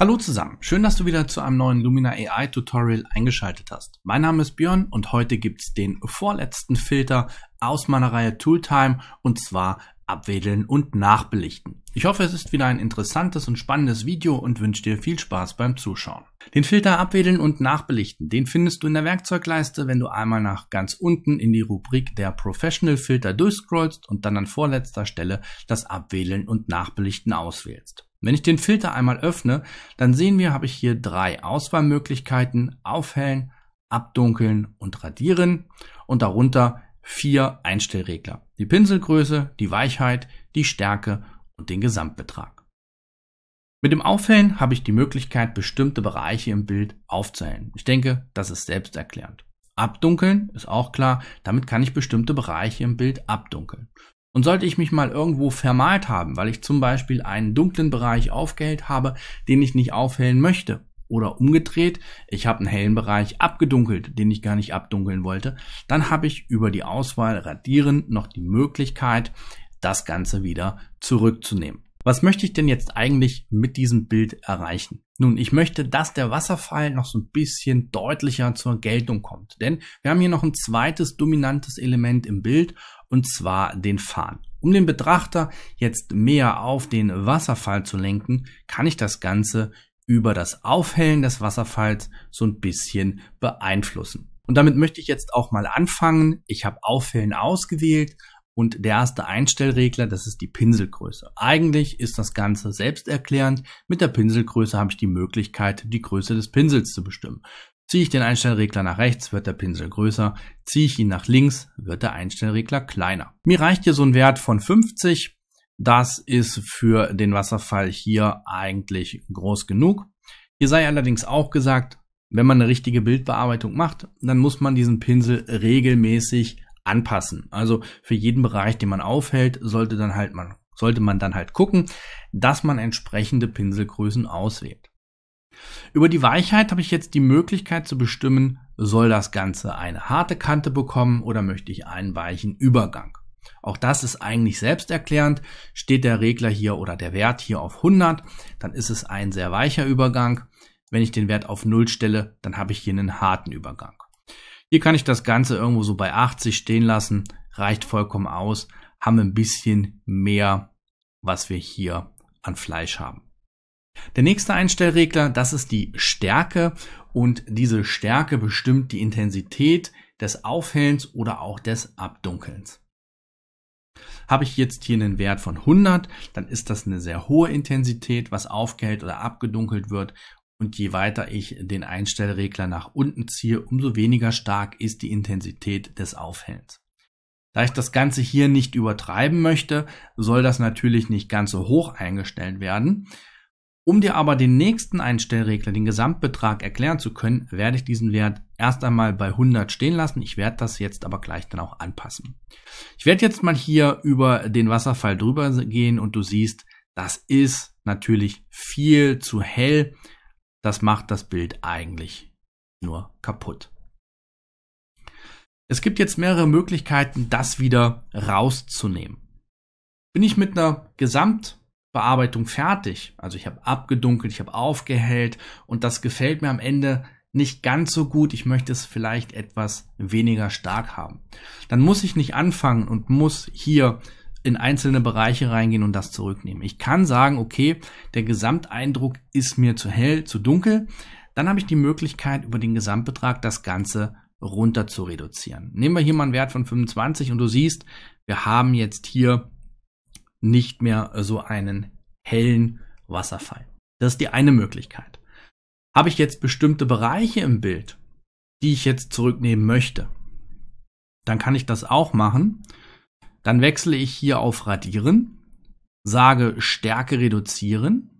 Hallo zusammen, schön, dass du wieder zu einem neuen Lumina AI Tutorial eingeschaltet hast. Mein Name ist Björn und heute gibt's den vorletzten Filter aus meiner Reihe Tooltime und zwar abwedeln und nachbelichten. Ich hoffe, es ist wieder ein interessantes und spannendes Video und wünsche dir viel Spaß beim Zuschauen. Den Filter abwedeln und nachbelichten, den findest du in der Werkzeugleiste, wenn du einmal nach ganz unten in die Rubrik der Professional Filter durchscrollst und dann an vorletzter Stelle das Abwedeln und Nachbelichten auswählst. Wenn ich den Filter einmal öffne, dann sehen wir, habe ich hier drei Auswahlmöglichkeiten, aufhellen, abdunkeln und radieren und darunter vier Einstellregler. Die Pinselgröße, die Weichheit, die Stärke und den Gesamtbetrag. Mit dem Aufhellen habe ich die Möglichkeit, bestimmte Bereiche im Bild aufzuhellen. Ich denke, das ist selbsterklärend. Abdunkeln ist auch klar, damit kann ich bestimmte Bereiche im Bild abdunkeln. Und sollte ich mich mal irgendwo vermalt haben, weil ich zum Beispiel einen dunklen Bereich aufgehellt habe, den ich nicht aufhellen möchte, oder umgedreht, ich habe einen hellen Bereich abgedunkelt, den ich gar nicht abdunkeln wollte, dann habe ich über die Auswahl Radieren noch die Möglichkeit, das Ganze wieder zurückzunehmen. Was möchte ich denn jetzt eigentlich mit diesem Bild erreichen? Nun, ich möchte, dass der Wasserfall noch so ein bisschen deutlicher zur Geltung kommt. Denn wir haben hier noch ein zweites dominantes Element im Bild und zwar den Fahnen. Um den Betrachter jetzt mehr auf den Wasserfall zu lenken, kann ich das Ganze über das Aufhellen des Wasserfalls so ein bisschen beeinflussen. Und damit möchte ich jetzt auch mal anfangen. Ich habe Aufhellen ausgewählt und der erste Einstellregler, das ist die Pinselgröße. Eigentlich ist das Ganze selbsterklärend. Mit der Pinselgröße habe ich die Möglichkeit, die Größe des Pinsels zu bestimmen. Ziehe ich den Einstellregler nach rechts, wird der Pinsel größer. Ziehe ich ihn nach links, wird der Einstellregler kleiner. Mir reicht hier so ein Wert von 50. Das ist für den Wasserfall hier eigentlich groß genug. Hier sei allerdings auch gesagt, wenn man eine richtige Bildbearbeitung macht, dann muss man diesen Pinsel regelmäßig anpassen. Also für jeden Bereich, den man aufhält, sollte dann halt man sollte man dann halt gucken, dass man entsprechende Pinselgrößen auswählt. Über die Weichheit habe ich jetzt die Möglichkeit zu bestimmen, soll das Ganze eine harte Kante bekommen oder möchte ich einen weichen Übergang. Auch das ist eigentlich selbsterklärend. Steht der Regler hier oder der Wert hier auf 100, dann ist es ein sehr weicher Übergang. Wenn ich den Wert auf 0 stelle, dann habe ich hier einen harten Übergang. Hier kann ich das Ganze irgendwo so bei 80 stehen lassen, reicht vollkommen aus, haben ein bisschen mehr, was wir hier an Fleisch haben. Der nächste Einstellregler, das ist die Stärke und diese Stärke bestimmt die Intensität des Aufhellens oder auch des Abdunkelns. Habe ich jetzt hier einen Wert von 100, dann ist das eine sehr hohe Intensität, was aufgehellt oder abgedunkelt wird. Und je weiter ich den Einstellregler nach unten ziehe, umso weniger stark ist die Intensität des Aufhellens. Da ich das Ganze hier nicht übertreiben möchte, soll das natürlich nicht ganz so hoch eingestellt werden. Um dir aber den nächsten Einstellregler, den Gesamtbetrag erklären zu können, werde ich diesen Wert erst einmal bei 100 stehen lassen. Ich werde das jetzt aber gleich dann auch anpassen. Ich werde jetzt mal hier über den Wasserfall drüber gehen und du siehst, das ist natürlich viel zu hell. Das macht das Bild eigentlich nur kaputt. Es gibt jetzt mehrere Möglichkeiten, das wieder rauszunehmen. Bin ich mit einer Gesamt Bearbeitung fertig. Also ich habe abgedunkelt, ich habe aufgehellt und das gefällt mir am Ende nicht ganz so gut. Ich möchte es vielleicht etwas weniger stark haben. Dann muss ich nicht anfangen und muss hier in einzelne Bereiche reingehen und das zurücknehmen. Ich kann sagen, okay, der Gesamteindruck ist mir zu hell, zu dunkel. Dann habe ich die Möglichkeit, über den Gesamtbetrag das Ganze runter zu reduzieren. Nehmen wir hier mal einen Wert von 25 und du siehst, wir haben jetzt hier nicht mehr äh, so einen hellen Wasserfall. Das ist die eine Möglichkeit. Habe ich jetzt bestimmte Bereiche im Bild, die ich jetzt zurücknehmen möchte, dann kann ich das auch machen. Dann wechsle ich hier auf Radieren, sage Stärke reduzieren,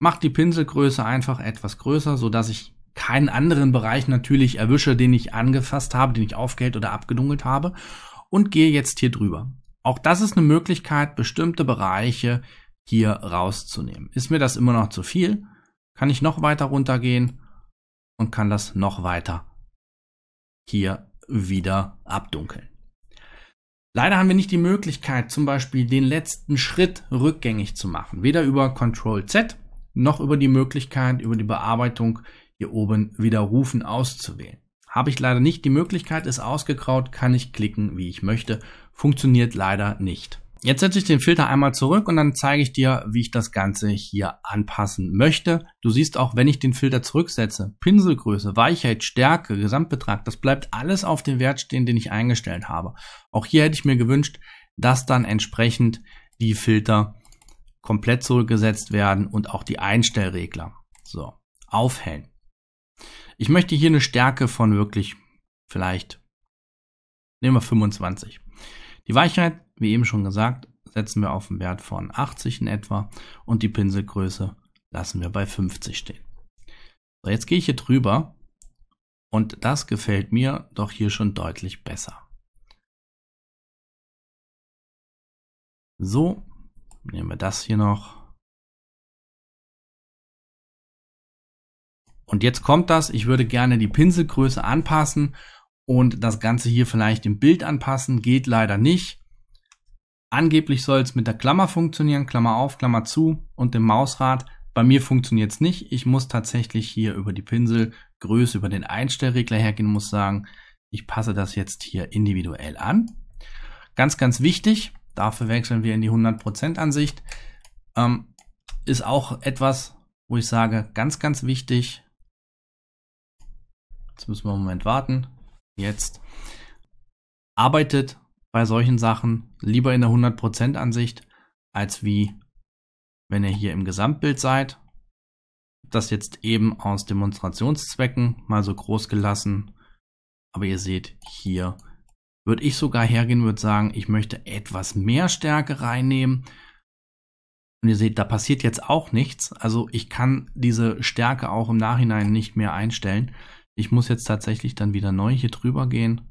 mache die Pinselgröße einfach etwas größer, sodass ich keinen anderen Bereich natürlich erwische, den ich angefasst habe, den ich aufgehellt oder abgedunkelt habe und gehe jetzt hier drüber. Auch das ist eine Möglichkeit, bestimmte Bereiche hier rauszunehmen. Ist mir das immer noch zu viel? Kann ich noch weiter runtergehen und kann das noch weiter hier wieder abdunkeln. Leider haben wir nicht die Möglichkeit, zum Beispiel den letzten Schritt rückgängig zu machen. Weder über Ctrl Z noch über die Möglichkeit, über die Bearbeitung hier oben wieder rufen auszuwählen. Habe ich leider nicht. Die Möglichkeit ist ausgegraut, kann ich klicken, wie ich möchte. Funktioniert leider nicht. Jetzt setze ich den Filter einmal zurück und dann zeige ich dir, wie ich das Ganze hier anpassen möchte. Du siehst auch, wenn ich den Filter zurücksetze, Pinselgröße, Weichheit, Stärke, Gesamtbetrag, das bleibt alles auf dem Wert stehen, den ich eingestellt habe. Auch hier hätte ich mir gewünscht, dass dann entsprechend die Filter komplett zurückgesetzt werden und auch die Einstellregler. So, aufhellen. Ich möchte hier eine Stärke von wirklich vielleicht, nehmen wir 25. Die Weichheit, wie eben schon gesagt, setzen wir auf einen Wert von 80 in etwa und die Pinselgröße lassen wir bei 50 stehen. So, jetzt gehe ich hier drüber und das gefällt mir doch hier schon deutlich besser. So, nehmen wir das hier noch Und jetzt kommt das, ich würde gerne die Pinselgröße anpassen und das Ganze hier vielleicht im Bild anpassen, geht leider nicht. Angeblich soll es mit der Klammer funktionieren, Klammer auf, Klammer zu und dem Mausrad. Bei mir funktioniert es nicht. Ich muss tatsächlich hier über die Pinselgröße, über den Einstellregler hergehen, muss sagen, ich passe das jetzt hier individuell an. Ganz, ganz wichtig, dafür wechseln wir in die 100% Ansicht, ähm, ist auch etwas, wo ich sage, ganz, ganz wichtig, Jetzt müssen wir einen Moment warten. Jetzt. Arbeitet bei solchen Sachen lieber in der 100% Ansicht, als wie wenn ihr hier im Gesamtbild seid. Das jetzt eben aus Demonstrationszwecken mal so groß gelassen. Aber ihr seht hier, würde ich sogar hergehen, würde sagen, ich möchte etwas mehr Stärke reinnehmen. Und ihr seht, da passiert jetzt auch nichts. Also ich kann diese Stärke auch im Nachhinein nicht mehr einstellen. Ich muss jetzt tatsächlich dann wieder neu hier drüber gehen.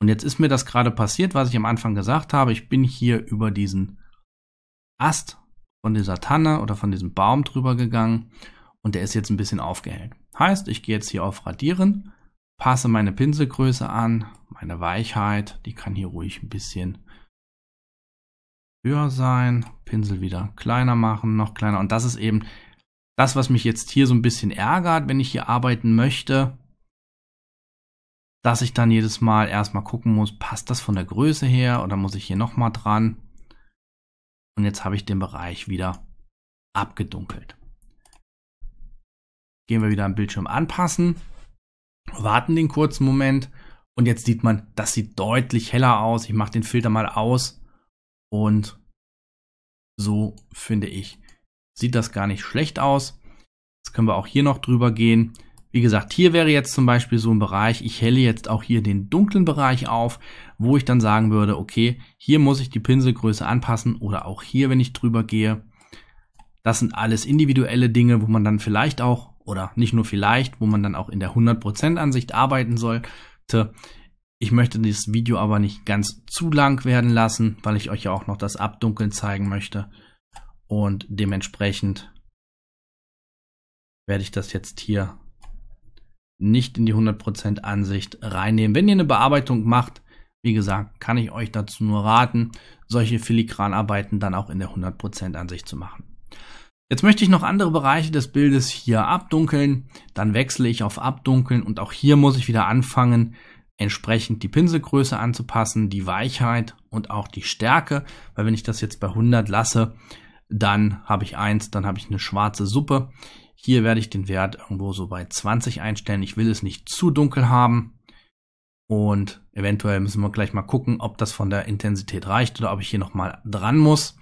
Und jetzt ist mir das gerade passiert, was ich am Anfang gesagt habe. Ich bin hier über diesen Ast von dieser Tanne oder von diesem Baum drüber gegangen und der ist jetzt ein bisschen aufgehellt. Heißt, ich gehe jetzt hier auf Radieren, passe meine Pinselgröße an, meine Weichheit, die kann hier ruhig ein bisschen höher sein, Pinsel wieder kleiner machen, noch kleiner und das ist eben das, was mich jetzt hier so ein bisschen ärgert, wenn ich hier arbeiten möchte, dass ich dann jedes Mal erstmal gucken muss, passt das von der Größe her oder muss ich hier nochmal dran? Und jetzt habe ich den Bereich wieder abgedunkelt. Gehen wir wieder am Bildschirm anpassen, warten den kurzen Moment und jetzt sieht man, das sieht deutlich heller aus. Ich mache den Filter mal aus und so finde ich, sieht das gar nicht schlecht aus. Jetzt können wir auch hier noch drüber gehen. Wie gesagt, hier wäre jetzt zum Beispiel so ein Bereich, ich helle jetzt auch hier den dunklen Bereich auf, wo ich dann sagen würde, okay, hier muss ich die Pinselgröße anpassen oder auch hier, wenn ich drüber gehe. Das sind alles individuelle Dinge, wo man dann vielleicht auch, oder nicht nur vielleicht, wo man dann auch in der 100% Ansicht arbeiten sollte. Ich möchte dieses Video aber nicht ganz zu lang werden lassen, weil ich euch ja auch noch das Abdunkeln zeigen möchte. Und dementsprechend werde ich das jetzt hier nicht in die 100% Ansicht reinnehmen. Wenn ihr eine Bearbeitung macht, wie gesagt, kann ich euch dazu nur raten, solche Filigranarbeiten dann auch in der 100% Ansicht zu machen. Jetzt möchte ich noch andere Bereiche des Bildes hier abdunkeln. Dann wechsle ich auf Abdunkeln und auch hier muss ich wieder anfangen, entsprechend die Pinselgröße anzupassen, die Weichheit und auch die Stärke, weil wenn ich das jetzt bei 100 lasse, dann habe ich eins, dann habe ich eine schwarze Suppe. Hier werde ich den Wert irgendwo so bei 20 einstellen. Ich will es nicht zu dunkel haben. Und eventuell müssen wir gleich mal gucken, ob das von der Intensität reicht oder ob ich hier nochmal dran muss.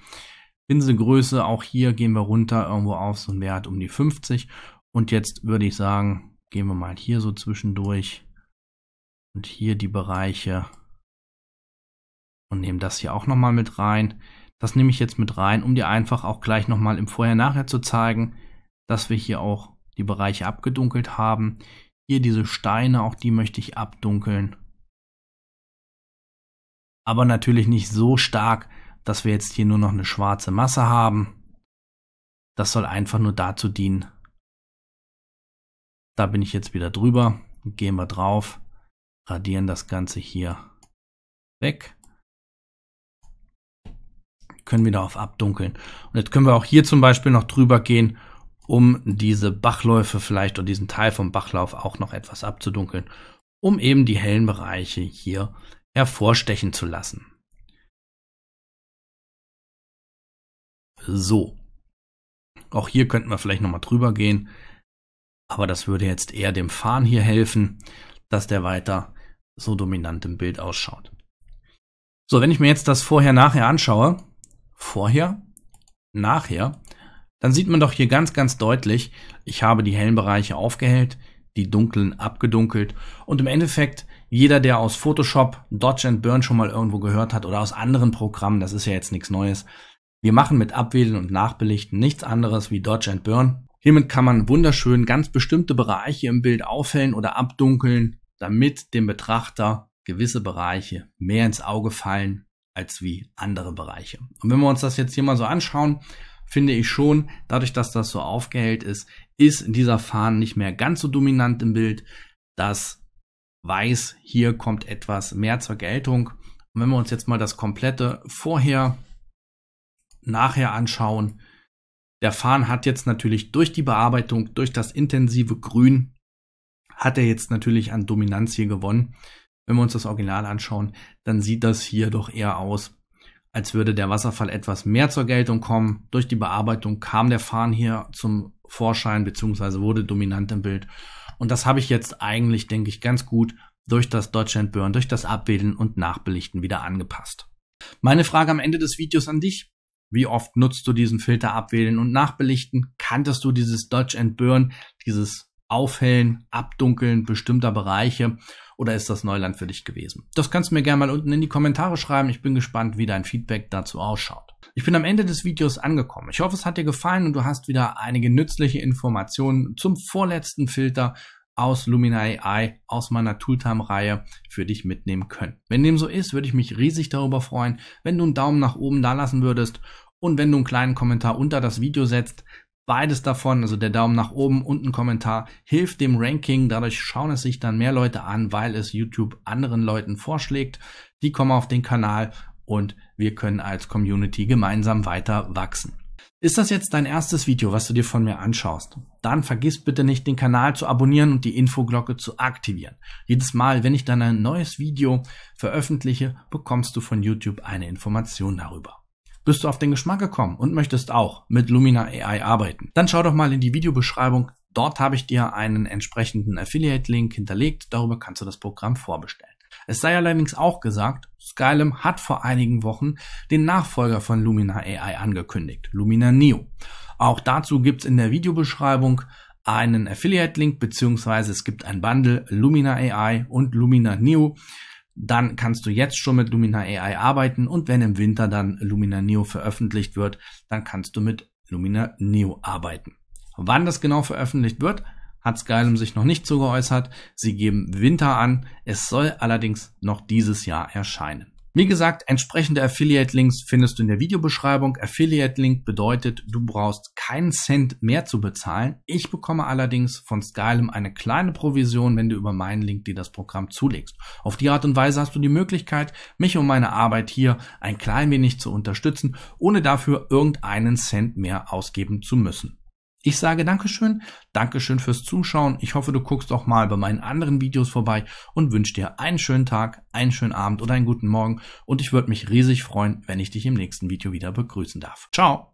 Pinselgröße, auch hier gehen wir runter irgendwo auf so einen Wert um die 50. Und jetzt würde ich sagen, gehen wir mal hier so zwischendurch und hier die Bereiche und nehmen das hier auch nochmal mit rein. Das nehme ich jetzt mit rein, um dir einfach auch gleich nochmal im Vorher-Nachher zu zeigen, dass wir hier auch die Bereiche abgedunkelt haben. Hier diese Steine, auch die möchte ich abdunkeln. Aber natürlich nicht so stark, dass wir jetzt hier nur noch eine schwarze Masse haben. Das soll einfach nur dazu dienen. Da bin ich jetzt wieder drüber. Gehen wir drauf. Radieren das Ganze hier weg können wir darauf abdunkeln. Und jetzt können wir auch hier zum Beispiel noch drüber gehen, um diese Bachläufe vielleicht und diesen Teil vom Bachlauf auch noch etwas abzudunkeln, um eben die hellen Bereiche hier hervorstechen zu lassen. So. Auch hier könnten wir vielleicht nochmal drüber gehen, aber das würde jetzt eher dem Fahren hier helfen, dass der weiter so dominant im Bild ausschaut. So, wenn ich mir jetzt das vorher-nachher anschaue, vorher, nachher, dann sieht man doch hier ganz, ganz deutlich, ich habe die hellen Bereiche aufgehellt, die dunklen abgedunkelt und im Endeffekt jeder, der aus Photoshop, Dodge and Burn schon mal irgendwo gehört hat oder aus anderen Programmen, das ist ja jetzt nichts Neues. Wir machen mit Abwählen und Nachbelichten nichts anderes wie Dodge and Burn. Hiermit kann man wunderschön ganz bestimmte Bereiche im Bild aufhellen oder abdunkeln, damit dem Betrachter gewisse Bereiche mehr ins Auge fallen als wie andere Bereiche. Und wenn wir uns das jetzt hier mal so anschauen, finde ich schon, dadurch, dass das so aufgehellt ist, ist dieser Fahnen nicht mehr ganz so dominant im Bild. Das Weiß hier kommt etwas mehr zur Geltung. Und wenn wir uns jetzt mal das komplette Vorher, Nachher anschauen, der Fahnen hat jetzt natürlich durch die Bearbeitung, durch das intensive Grün, hat er jetzt natürlich an Dominanz hier gewonnen. Wenn wir uns das Original anschauen, dann sieht das hier doch eher aus, als würde der Wasserfall etwas mehr zur Geltung kommen. Durch die Bearbeitung kam der Farn hier zum Vorschein bzw. wurde dominant im Bild. Und das habe ich jetzt eigentlich, denke ich, ganz gut durch das Dodge and Burn, durch das Abbilden und Nachbelichten wieder angepasst. Meine Frage am Ende des Videos an dich. Wie oft nutzt du diesen Filter abwählen und nachbelichten? Kanntest du dieses Dodge and Burn, dieses Aufhellen, Abdunkeln bestimmter Bereiche oder ist das Neuland für dich gewesen? Das kannst du mir gerne mal unten in die Kommentare schreiben. Ich bin gespannt, wie dein Feedback dazu ausschaut. Ich bin am Ende des Videos angekommen. Ich hoffe, es hat dir gefallen und du hast wieder einige nützliche Informationen zum vorletzten Filter aus Lumina AI, aus meiner Tooltime-Reihe für dich mitnehmen können. Wenn dem so ist, würde ich mich riesig darüber freuen, wenn du einen Daumen nach oben dalassen würdest und wenn du einen kleinen Kommentar unter das Video setzt, Beides davon, also der Daumen nach oben und ein Kommentar, hilft dem Ranking. Dadurch schauen es sich dann mehr Leute an, weil es YouTube anderen Leuten vorschlägt. Die kommen auf den Kanal und wir können als Community gemeinsam weiter wachsen. Ist das jetzt dein erstes Video, was du dir von mir anschaust? Dann vergiss bitte nicht, den Kanal zu abonnieren und die Infoglocke zu aktivieren. Jedes Mal, wenn ich dann ein neues Video veröffentliche, bekommst du von YouTube eine Information darüber bist du auf den Geschmack gekommen und möchtest auch mit Lumina AI arbeiten, dann schau doch mal in die Videobeschreibung. Dort habe ich dir einen entsprechenden Affiliate-Link hinterlegt. Darüber kannst du das Programm vorbestellen. Es sei allerdings auch gesagt, Skylum hat vor einigen Wochen den Nachfolger von Lumina AI angekündigt, Lumina Neo. Auch dazu gibt's in der Videobeschreibung einen Affiliate-Link, beziehungsweise es gibt ein Bundle Lumina AI und Lumina Neo dann kannst du jetzt schon mit Lumina AI arbeiten und wenn im Winter dann Lumina Neo veröffentlicht wird, dann kannst du mit Lumina Neo arbeiten. Wann das genau veröffentlicht wird, hat Skylum sich noch nicht so geäußert. Sie geben Winter an. Es soll allerdings noch dieses Jahr erscheinen. Wie gesagt, entsprechende Affiliate-Links findest du in der Videobeschreibung. Affiliate-Link bedeutet, du brauchst keinen Cent mehr zu bezahlen. Ich bekomme allerdings von Skylum eine kleine Provision, wenn du über meinen Link dir das Programm zulegst. Auf die Art und Weise hast du die Möglichkeit, mich und meine Arbeit hier ein klein wenig zu unterstützen, ohne dafür irgendeinen Cent mehr ausgeben zu müssen. Ich sage Dankeschön, Dankeschön fürs Zuschauen. Ich hoffe, du guckst auch mal bei meinen anderen Videos vorbei und wünsche dir einen schönen Tag, einen schönen Abend oder einen guten Morgen. Und ich würde mich riesig freuen, wenn ich dich im nächsten Video wieder begrüßen darf. Ciao!